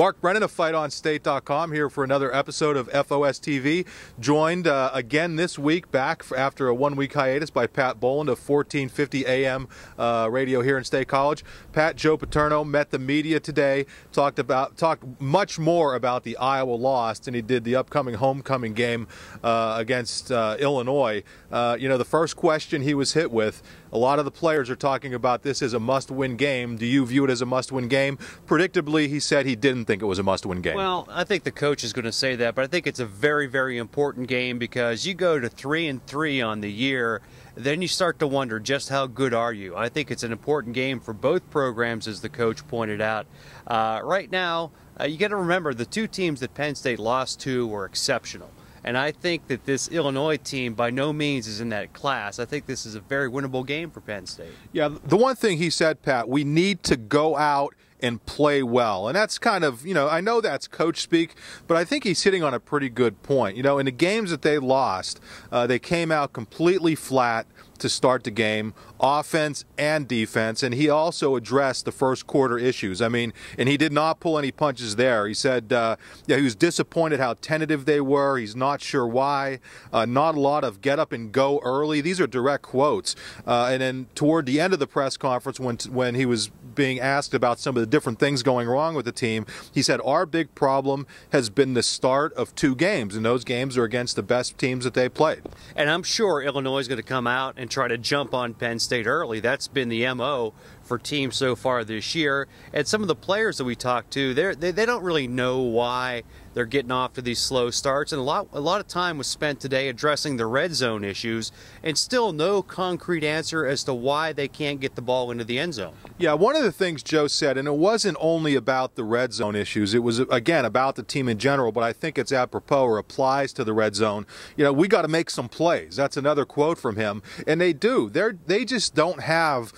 Mark Brennan of FightOnState.com here for another episode of FOS TV, joined uh, again this week back after a one-week hiatus by Pat Boland of 1450 AM uh, radio here in State College. Pat Joe Paterno met the media today, talked about talked much more about the Iowa loss than he did the upcoming homecoming game uh, against uh, Illinois. Uh, you know, the first question he was hit with a lot of the players are talking about this as a must win game. Do you view it as a must win game? Predictably, he said he didn't think it was a must win game. Well, I think the coach is going to say that, but I think it's a very, very important game because you go to three and three on the year, then you start to wonder just how good are you. I think it's an important game for both programs, as the coach pointed out. Uh, right now, uh, you got to remember the two teams that Penn State lost to were exceptional. And I think that this Illinois team by no means is in that class. I think this is a very winnable game for Penn State. Yeah, the one thing he said, Pat, we need to go out and play well. And that's kind of, you know, I know that's coach speak, but I think he's hitting on a pretty good point. You know, in the games that they lost, uh, they came out completely flat to start the game offense and defense. And he also addressed the first quarter issues. I mean, and he did not pull any punches there. He said uh, yeah, he was disappointed how tentative they were. He's not sure why. Uh, not a lot of get up and go early. These are direct quotes. Uh, and then toward the end of the press conference, when when he was being asked about some of the different things going wrong with the team, he said our big problem has been the start of two games, and those games are against the best teams that they played. And I'm sure Illinois is going to come out and try to jump on Penn State. State early. That's been the MO for teams so far this year. And some of the players that we talked to, they they don't really know why they're getting off to these slow starts. And a lot a lot of time was spent today addressing the red zone issues, and still no concrete answer as to why they can't get the ball into the end zone. Yeah, one of the things Joe said, and it wasn't only about the red zone issues. It was again about the team in general, but I think it's apropos or applies to the red zone. You know, we got to make some plays. That's another quote from him, and they do. They they just don't have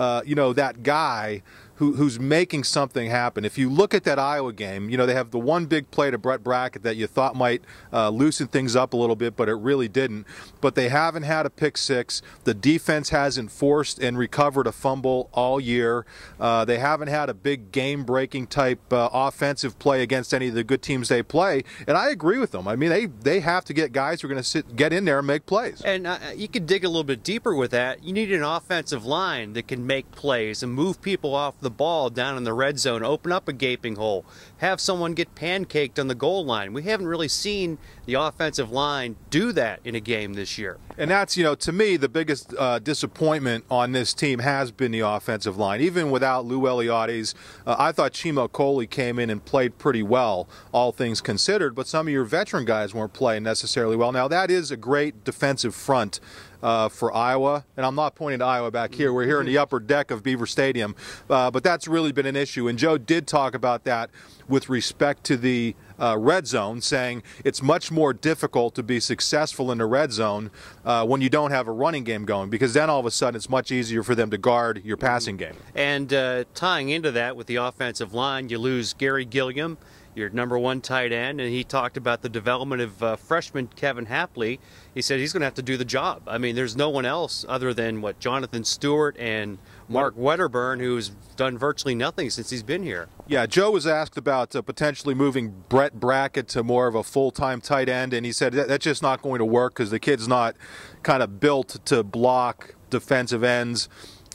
uh, you know, that guy who, who's making something happen. If you look at that Iowa game, you know, they have the one big play to Brett Brackett that you thought might uh, loosen things up a little bit, but it really didn't. But they haven't had a pick six. The defense hasn't forced and recovered a fumble all year. Uh, they haven't had a big game breaking type uh, offensive play against any of the good teams they play. And I agree with them. I mean, they, they have to get guys who are going to get in there and make plays. And uh, you can dig a little bit deeper with that. You need an offensive line that can make plays and move people off the the ball down in the red zone, open up a gaping hole, have someone get pancaked on the goal line. We haven't really seen the offensive line do that in a game this year. And that's, you know, to me, the biggest uh, disappointment on this team has been the offensive line. Even without Lou Eliades, uh, I thought Chimo Coley came in and played pretty well, all things considered, but some of your veteran guys weren't playing necessarily well. Now, that is a great defensive front uh, for Iowa, and I'm not pointing to Iowa back here. We're here in the upper deck of Beaver Stadium, uh, but that's really been an issue. And Joe did talk about that with respect to the uh, red zone, saying it's much more difficult to be successful in the red zone uh, when you don't have a running game going because then all of a sudden it's much easier for them to guard your passing mm-hmm. game. And uh, tying into that with the offensive line, you lose Gary Gilliam, your number one tight end, and he talked about the development of uh, freshman Kevin Hapley. He said he's going to have to do the job. I mean, there's no one else other than what Jonathan Stewart and – Mark Wedderburn, who's done virtually nothing since he's been here. Yeah, Joe was asked about uh, potentially moving Brett Brackett to more of a full-time tight end, and he said that, that's just not going to work because the kid's not kind of built to block defensive ends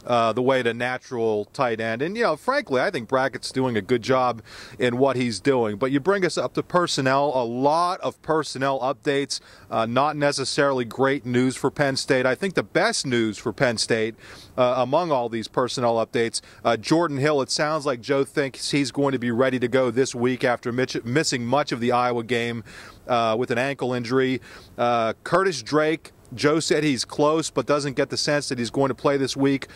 uh, the way to natural tight end. And, you know, frankly, I think Brackett's doing a good job in what he's doing. But you bring us up to personnel, a lot of personnel updates, uh, not necessarily great news for Penn State. I think the best news for Penn State uh, among all these personnel updates, uh, Jordan Hill, it sounds like Joe thinks he's going to be ready to go this week after Mitch- missing much of the Iowa game uh, with an ankle injury. Curtis Drake, Joe said he's close, but doesn't get the sense that he's going to play this week.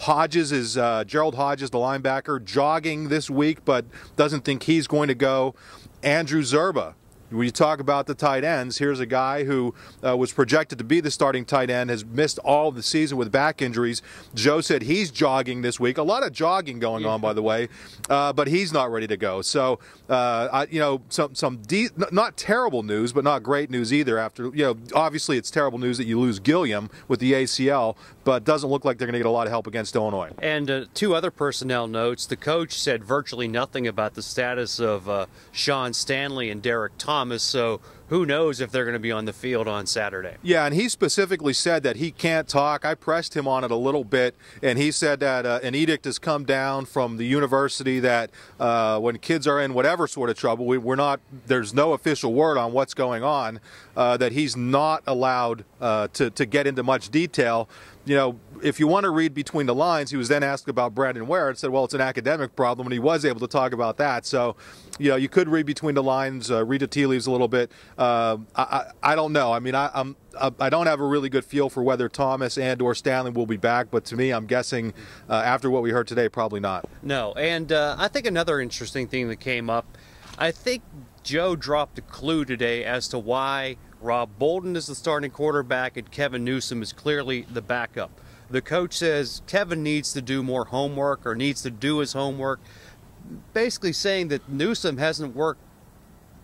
Hodges is uh, Gerald Hodges, the linebacker, jogging this week, but doesn't think he's going to go. Andrew Zerba, when you talk about the tight ends, here's a guy who uh, was projected to be the starting tight end, has missed all the season with back injuries. Joe said he's jogging this week. A lot of jogging going yeah. on, by the way, uh, but he's not ready to go. So, uh, I, you know, some some de- not terrible news, but not great news either. After you know, obviously it's terrible news that you lose Gilliam with the ACL, but doesn't look like they're going to get a lot of help against Illinois. And uh, two other personnel notes: the coach said virtually nothing about the status of uh, Sean Stanley and Derek Thomas. Thomas. So who knows if they're going to be on the field on Saturday. Yeah, and he specifically said that he can't talk. I pressed him on it a little bit, and he said that uh, an edict has come down from the university that uh, when kids are in whatever sort of trouble, we, are not. There's no official word on what's going on. Uh, that he's not allowed uh, to to get into much detail. You know, if you want to read between the lines, he was then asked about Brandon Ware and said, well, it's an academic problem, and he was able to talk about that. So, you know, you could read between the lines, uh, read the tea leaves a little bit. Um, I, I, don't know. I mean, I, I'm I don't have a really good feel for whether Thomas and or Stanley will be back, but to me, I'm guessing uh, after what we heard today, probably not. No, and uh, I think another interesting thing that came up, I think Joe dropped a clue today as to why Rob Bolden is the starting quarterback and Kevin Newsom is clearly the backup. The coach says Kevin needs to do more homework or needs to do his homework, basically saying that Newsom hasn't worked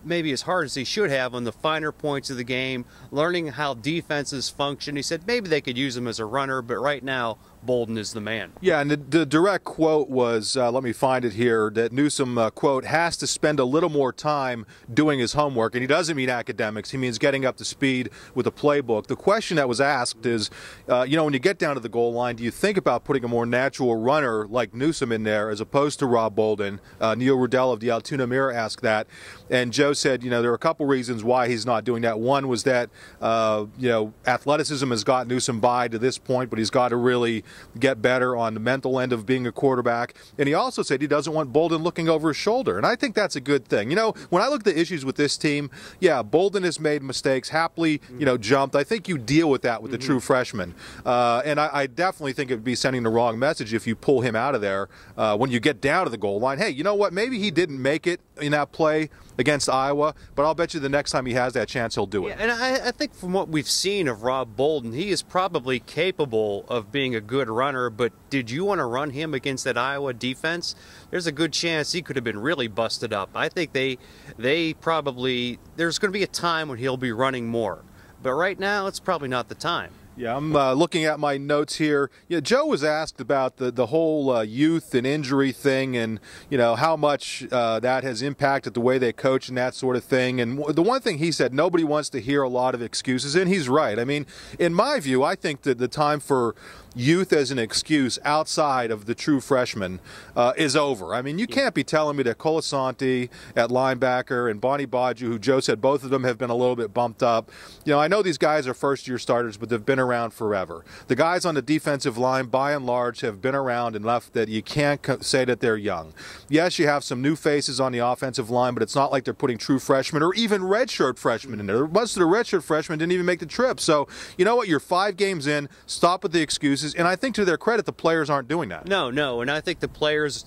maybe as hard as he should have on the finer points of the game, learning how defenses function. He said maybe they could use him as a runner, but right now Bolden is the man. Yeah, and the, the direct quote was, uh, let me find it here, that Newsom, uh, quote, has to spend a little more time doing his homework. And he doesn't mean academics, he means getting up to speed with the playbook. The question that was asked is, uh, you know, when you get down to the goal line, do you think about putting a more natural runner like Newsom in there as opposed to Rob Bolden? Uh, Neil Rudell of the Altoona Mirror asked that. And Joe said, you know, there are a couple reasons why he's not doing that. One was that, uh, you know, athleticism has got Newsom by to this point, but he's got to really get better on the mental end of being a quarterback. And he also said he doesn't want Bolden looking over his shoulder. And I think that's a good thing. You know, when I look at the issues with this team, yeah, Bolden has made mistakes. Happily, you know, jumped. I think you deal with that with the mm-hmm. true freshman. Uh, and I, I, definitely think it would be sending the wrong message if you pull him out of there uh, when you get down to the goal line. Hey, you know what? Maybe he didn't make it in that play against Iowa, but I'll bet you the next time he has that chance, he'll do it. Yeah, and I, I think from what we've seen of Rob Bolden, he is probably capable of being a good good runner, but did you want to run him against that Iowa defense? There's a good chance he could have been really busted up. I think they they probably there's going to be a time when he'll be running more, but right now it's probably not the time. Yeah, I'm uh, looking at my notes here. You know, Joe was asked about the the whole uh, youth and injury thing, and you know how much uh, that has impacted the way they coach and that sort of thing. And the one thing he said, nobody wants to hear a lot of excuses, and he's right. I mean, in my view, I think that the time for youth as an excuse outside of the true freshman uh, is over. I mean, you can't be telling me that Colasanti at linebacker and Bonnie Bodju, who Joe said both of them have been a little bit bumped up. You know, I know these guys are first year starters, but they've been around forever. The guys on the defensive line, by and large, have been around enough that you can't say that they're young. Yes, you have some new faces on the offensive line, but it's not like they're putting true freshmen or even redshirt freshmen in there. Most of the redshirt freshmen didn't even make the trip. So, you know what? You're five games in. Stop with the excuses and I think to their credit, the players aren't doing that. No, no. And I think the players,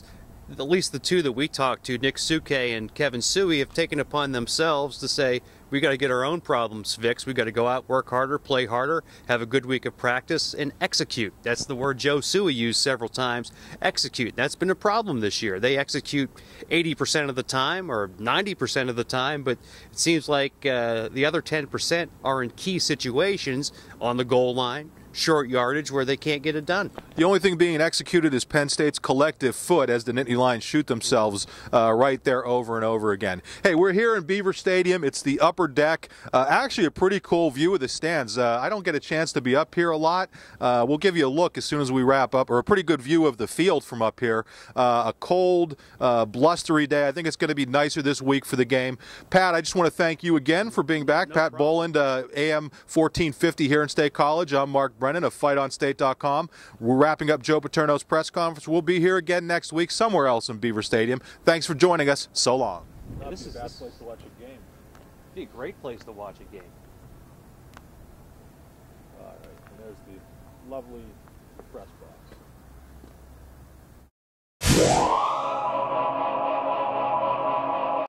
at least the two that we talked to, Nick Suke and Kevin Suey, have taken upon themselves to say, we got to get our own problems fixed. We got to go out, work harder, play harder, have a good week of practice, and execute. That's the word Joe Suey used several times. Execute. That's been a problem this year. They execute 80% of the time or 90% of the time, but it seems like uh, the other 10% are in key situations on the goal line short yardage where they can't get it done. The only thing being executed is Penn State's collective foot as the Nittany Lions shoot themselves uh, right there over and over again. Hey, we're here in Beaver Stadium. It's the upper deck. Uh, actually, a pretty cool view of the stands. Uh, I don't get a chance to be up here a lot. Uh, we'll give you a look as soon as we wrap up, or a pretty good view of the field from up here. Uh, a cold, uh, blustery day. I think it's going to be nicer this week for the game. Pat, I just want to thank you again for being back. No Pat problem. Boland, AM 1450 here in State College. I'm Mark Brown. Brennan of FightOnState.com. We're wrapping up Joe Paterno's press conference. We'll be here again next week somewhere else in Beaver Stadium. Thanks for joining us. So long. this is a bad place to watch a game. It'd be a great place to watch a game. All right, and there's the lovely press box.